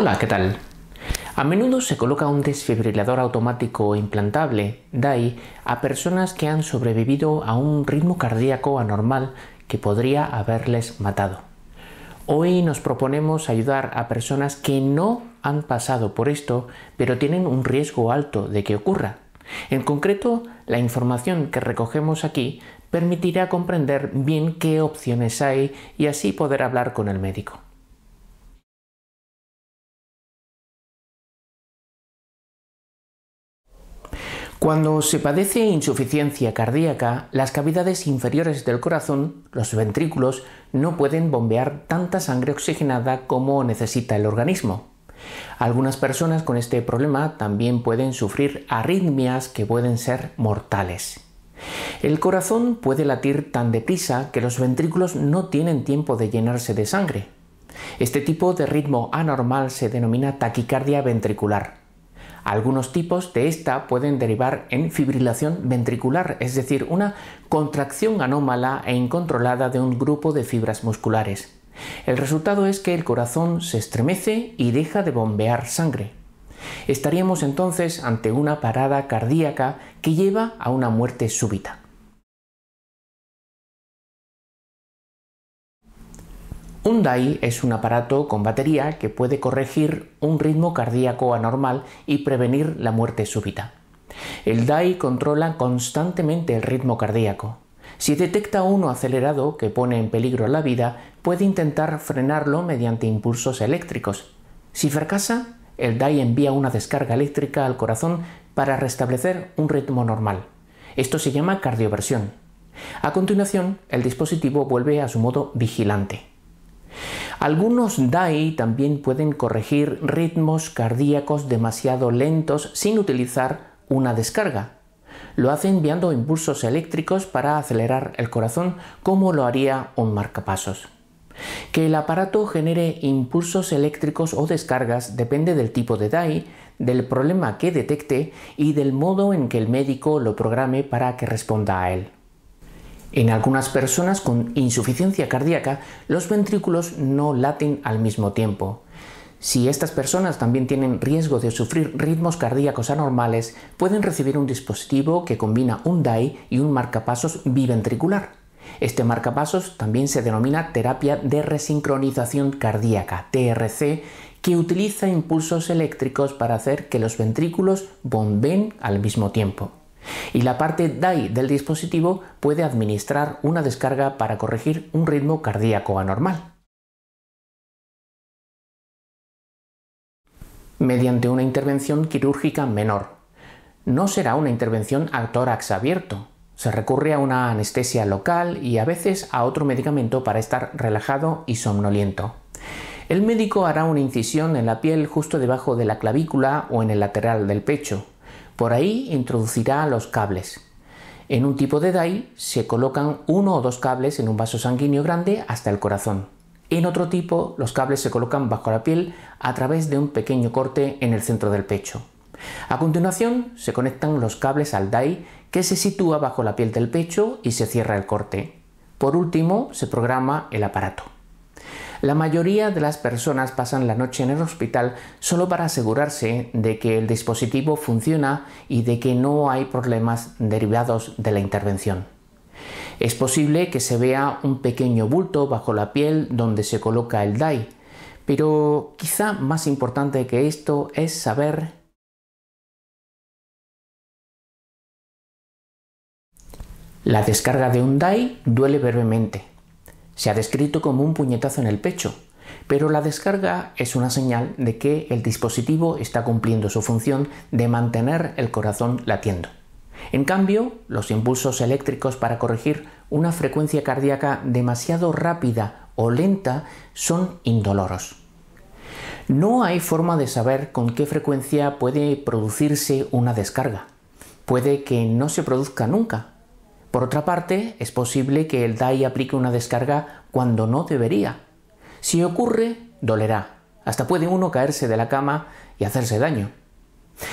Hola, ¿qué tal? A menudo se coloca un desfibrilador automático e implantable, DAI, a personas que han sobrevivido a un ritmo cardíaco anormal que podría haberles matado. Hoy nos proponemos ayudar a personas que no han pasado por esto, pero tienen un riesgo alto de que ocurra. En concreto, la información que recogemos aquí permitirá comprender bien qué opciones hay y así poder hablar con el médico. Cuando se padece insuficiencia cardíaca, las cavidades inferiores del corazón, los ventrículos, no pueden bombear tanta sangre oxigenada como necesita el organismo. Algunas personas con este problema también pueden sufrir arritmias que pueden ser mortales. El corazón puede latir tan deprisa que los ventrículos no tienen tiempo de llenarse de sangre. Este tipo de ritmo anormal se denomina taquicardia ventricular. Algunos tipos de esta pueden derivar en fibrilación ventricular, es decir, una contracción anómala e incontrolada de un grupo de fibras musculares. El resultado es que el corazón se estremece y deja de bombear sangre. Estaríamos entonces ante una parada cardíaca que lleva a una muerte súbita. Un DAI es un aparato con batería que puede corregir un ritmo cardíaco anormal y prevenir la muerte súbita. El DAI controla constantemente el ritmo cardíaco. Si detecta uno acelerado que pone en peligro la vida, puede intentar frenarlo mediante impulsos eléctricos. Si fracasa, el DAI envía una descarga eléctrica al corazón para restablecer un ritmo normal. Esto se llama cardioversión. A continuación, el dispositivo vuelve a su modo vigilante. Algunos DAI también pueden corregir ritmos cardíacos demasiado lentos sin utilizar una descarga. Lo hace enviando impulsos eléctricos para acelerar el corazón como lo haría un marcapasos. Que el aparato genere impulsos eléctricos o descargas depende del tipo de DAI, del problema que detecte y del modo en que el médico lo programe para que responda a él. En algunas personas con insuficiencia cardíaca, los ventrículos no laten al mismo tiempo. Si estas personas también tienen riesgo de sufrir ritmos cardíacos anormales, pueden recibir un dispositivo que combina un DAI y un marcapasos biventricular. Este marcapasos también se denomina terapia de resincronización cardíaca, TRC, que utiliza impulsos eléctricos para hacer que los ventrículos bombeen al mismo tiempo y la parte DAI del dispositivo puede administrar una descarga para corregir un ritmo cardíaco anormal. Mediante una intervención quirúrgica menor. No será una intervención a tórax abierto. Se recurre a una anestesia local y a veces a otro medicamento para estar relajado y somnoliento. El médico hará una incisión en la piel justo debajo de la clavícula o en el lateral del pecho, por ahí introducirá los cables. En un tipo de DAI se colocan uno o dos cables en un vaso sanguíneo grande hasta el corazón. En otro tipo, los cables se colocan bajo la piel a través de un pequeño corte en el centro del pecho. A continuación, se conectan los cables al DAI que se sitúa bajo la piel del pecho y se cierra el corte. Por último, se programa el aparato. La mayoría de las personas pasan la noche en el hospital solo para asegurarse de que el dispositivo funciona y de que no hay problemas derivados de la intervención. Es posible que se vea un pequeño bulto bajo la piel donde se coloca el DAI, pero quizá más importante que esto es saber La descarga de un DAI duele brevemente, se ha descrito como un puñetazo en el pecho, pero la descarga es una señal de que el dispositivo está cumpliendo su función de mantener el corazón latiendo. En cambio, los impulsos eléctricos para corregir una frecuencia cardíaca demasiado rápida o lenta son indoloros. No hay forma de saber con qué frecuencia puede producirse una descarga. Puede que no se produzca nunca, por otra parte, es posible que el DAI aplique una descarga cuando no debería. Si ocurre, dolerá. Hasta puede uno caerse de la cama y hacerse daño.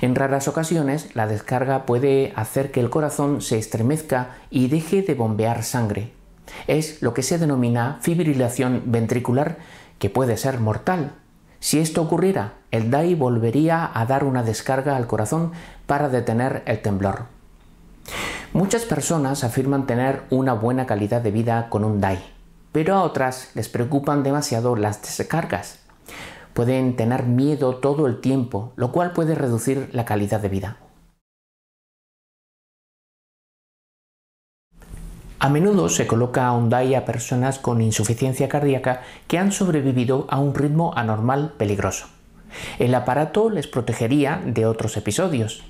En raras ocasiones, la descarga puede hacer que el corazón se estremezca y deje de bombear sangre. Es lo que se denomina fibrilación ventricular, que puede ser mortal. Si esto ocurriera, el DAI volvería a dar una descarga al corazón para detener el temblor. Muchas personas afirman tener una buena calidad de vida con un DAI, pero a otras les preocupan demasiado las descargas. Pueden tener miedo todo el tiempo, lo cual puede reducir la calidad de vida. A menudo se coloca un DAI a personas con insuficiencia cardíaca que han sobrevivido a un ritmo anormal peligroso. El aparato les protegería de otros episodios.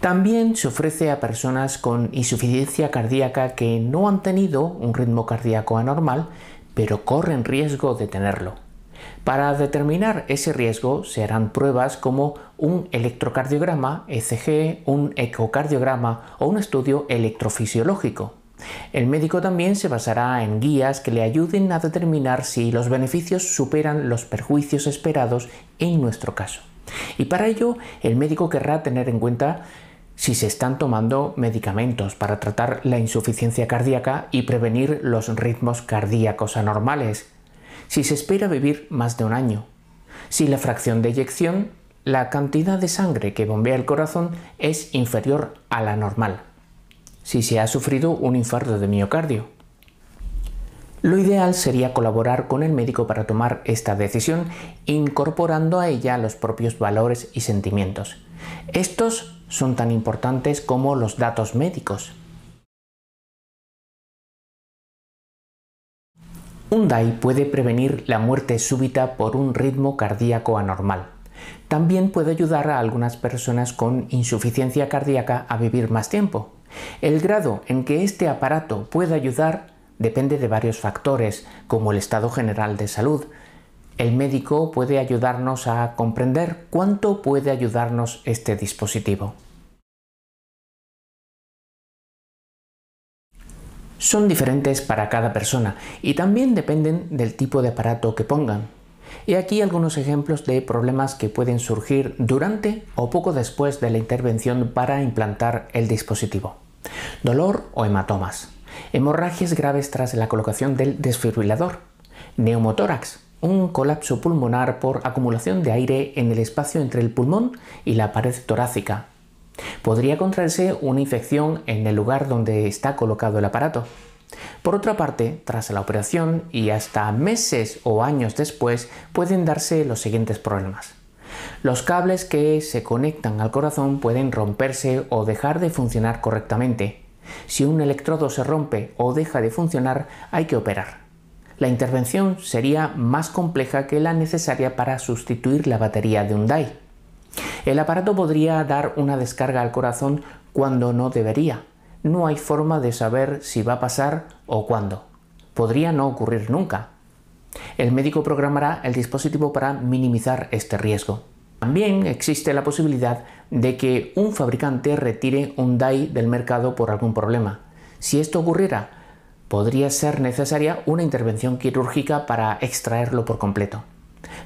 También se ofrece a personas con insuficiencia cardíaca que no han tenido un ritmo cardíaco anormal, pero corren riesgo de tenerlo. Para determinar ese riesgo se harán pruebas como un electrocardiograma, ECG, un ecocardiograma o un estudio electrofisiológico. El médico también se basará en guías que le ayuden a determinar si los beneficios superan los perjuicios esperados en nuestro caso. Y para ello, el médico querrá tener en cuenta si se están tomando medicamentos para tratar la insuficiencia cardíaca y prevenir los ritmos cardíacos anormales, si se espera vivir más de un año, si la fracción de eyección, la cantidad de sangre que bombea el corazón es inferior a la normal, si se ha sufrido un infarto de miocardio. Lo ideal sería colaborar con el médico para tomar esta decisión incorporando a ella los propios valores y sentimientos estos son tan importantes como los datos médicos. Un DAI puede prevenir la muerte súbita por un ritmo cardíaco anormal. También puede ayudar a algunas personas con insuficiencia cardíaca a vivir más tiempo. El grado en que este aparato puede ayudar depende de varios factores, como el estado general de salud, el médico puede ayudarnos a comprender cuánto puede ayudarnos este dispositivo. Son diferentes para cada persona y también dependen del tipo de aparato que pongan. He aquí algunos ejemplos de problemas que pueden surgir durante o poco después de la intervención para implantar el dispositivo. Dolor o hematomas. Hemorragias graves tras la colocación del desfibrilador. Neumotórax, un colapso pulmonar por acumulación de aire en el espacio entre el pulmón y la pared torácica. Podría contraerse una infección en el lugar donde está colocado el aparato. Por otra parte, tras la operación y hasta meses o años después pueden darse los siguientes problemas. Los cables que se conectan al corazón pueden romperse o dejar de funcionar correctamente. Si un electrodo se rompe o deja de funcionar, hay que operar la intervención sería más compleja que la necesaria para sustituir la batería de un DAI. El aparato podría dar una descarga al corazón cuando no debería. No hay forma de saber si va a pasar o cuándo. Podría no ocurrir nunca. El médico programará el dispositivo para minimizar este riesgo. También existe la posibilidad de que un fabricante retire un DAI del mercado por algún problema. Si esto ocurriera, podría ser necesaria una intervención quirúrgica para extraerlo por completo.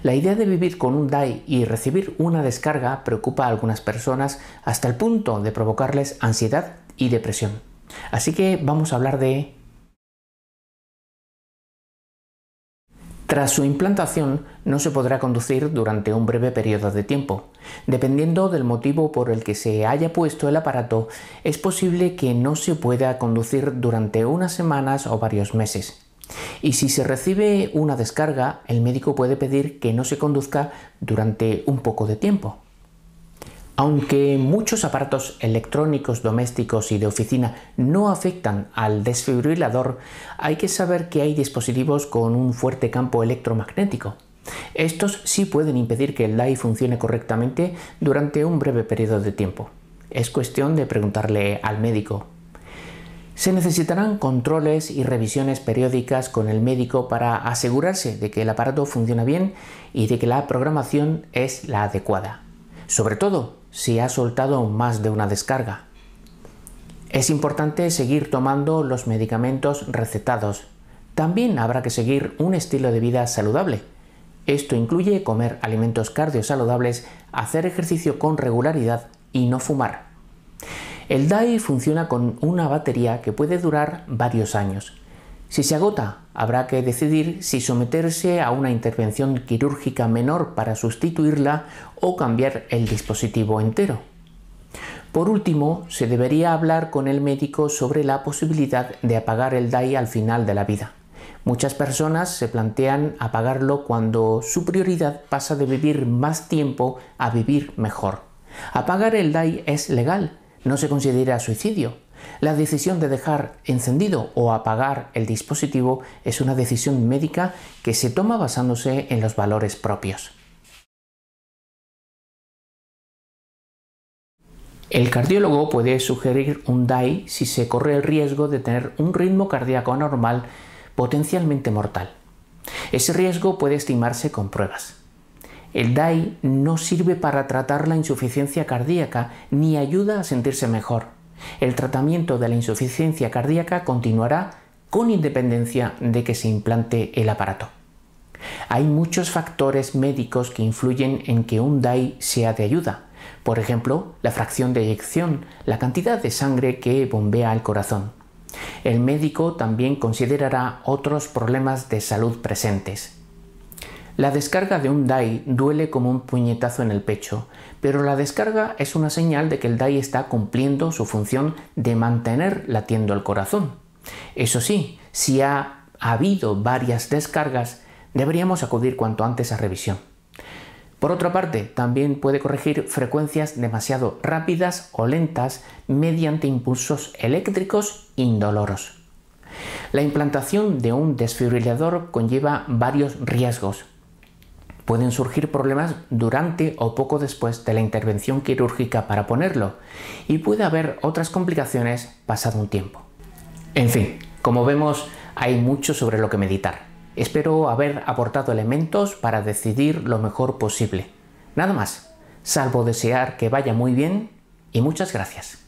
La idea de vivir con un DAI y recibir una descarga preocupa a algunas personas hasta el punto de provocarles ansiedad y depresión. Así que vamos a hablar de Tras su implantación, no se podrá conducir durante un breve periodo de tiempo. Dependiendo del motivo por el que se haya puesto el aparato, es posible que no se pueda conducir durante unas semanas o varios meses. Y si se recibe una descarga, el médico puede pedir que no se conduzca durante un poco de tiempo. Aunque muchos aparatos electrónicos domésticos y de oficina no afectan al desfibrilador, hay que saber que hay dispositivos con un fuerte campo electromagnético. Estos sí pueden impedir que el DAI funcione correctamente durante un breve periodo de tiempo. Es cuestión de preguntarle al médico. Se necesitarán controles y revisiones periódicas con el médico para asegurarse de que el aparato funciona bien y de que la programación es la adecuada. Sobre todo, si ha soltado más de una descarga. Es importante seguir tomando los medicamentos recetados. También habrá que seguir un estilo de vida saludable. Esto incluye comer alimentos cardiosaludables, hacer ejercicio con regularidad y no fumar. El DAI funciona con una batería que puede durar varios años, si se agota, habrá que decidir si someterse a una intervención quirúrgica menor para sustituirla o cambiar el dispositivo entero. Por último, se debería hablar con el médico sobre la posibilidad de apagar el DAI al final de la vida. Muchas personas se plantean apagarlo cuando su prioridad pasa de vivir más tiempo a vivir mejor. Apagar el DAI es legal, no se considera suicidio, la decisión de dejar encendido o apagar el dispositivo es una decisión médica que se toma basándose en los valores propios. El cardiólogo puede sugerir un DAI si se corre el riesgo de tener un ritmo cardíaco anormal potencialmente mortal. Ese riesgo puede estimarse con pruebas. El DAI no sirve para tratar la insuficiencia cardíaca ni ayuda a sentirse mejor el tratamiento de la insuficiencia cardíaca continuará con independencia de que se implante el aparato. Hay muchos factores médicos que influyen en que un DAI sea de ayuda, por ejemplo, la fracción de eyección, la cantidad de sangre que bombea el corazón. El médico también considerará otros problemas de salud presentes. La descarga de un DAI duele como un puñetazo en el pecho, pero la descarga es una señal de que el DAI está cumpliendo su función de mantener latiendo el corazón. Eso sí, si ha habido varias descargas, deberíamos acudir cuanto antes a revisión. Por otra parte, también puede corregir frecuencias demasiado rápidas o lentas mediante impulsos eléctricos indoloros. La implantación de un desfibrilador conlleva varios riesgos, Pueden surgir problemas durante o poco después de la intervención quirúrgica para ponerlo y puede haber otras complicaciones pasado un tiempo. En fin, como vemos, hay mucho sobre lo que meditar. Espero haber aportado elementos para decidir lo mejor posible. Nada más, salvo desear que vaya muy bien y muchas gracias.